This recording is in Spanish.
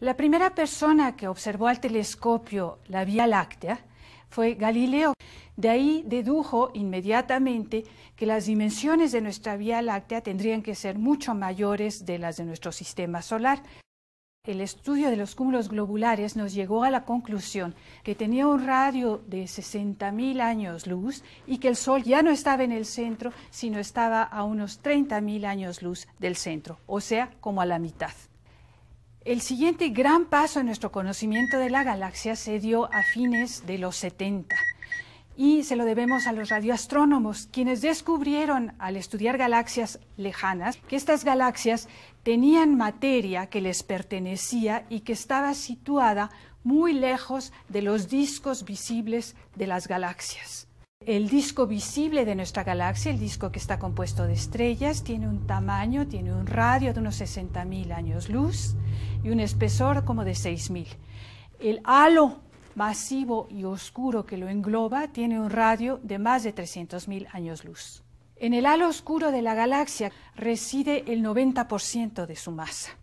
La primera persona que observó al telescopio la Vía Láctea fue Galileo. De ahí dedujo inmediatamente que las dimensiones de nuestra Vía Láctea tendrían que ser mucho mayores de las de nuestro sistema solar. El estudio de los cúmulos globulares nos llegó a la conclusión que tenía un radio de 60.000 años luz y que el Sol ya no estaba en el centro, sino estaba a unos 30.000 años luz del centro, o sea, como a la mitad. El siguiente gran paso en nuestro conocimiento de la galaxia se dio a fines de los 70 y se lo debemos a los radioastrónomos, quienes descubrieron al estudiar galaxias lejanas que estas galaxias tenían materia que les pertenecía y que estaba situada muy lejos de los discos visibles de las galaxias el disco visible de nuestra galaxia, el disco que está compuesto de estrellas, tiene un tamaño, tiene un radio de unos 60.000 años luz y un espesor como de 6.000. El halo masivo y oscuro que lo engloba tiene un radio de más de 300.000 años luz. En el halo oscuro de la galaxia reside el 90% de su masa.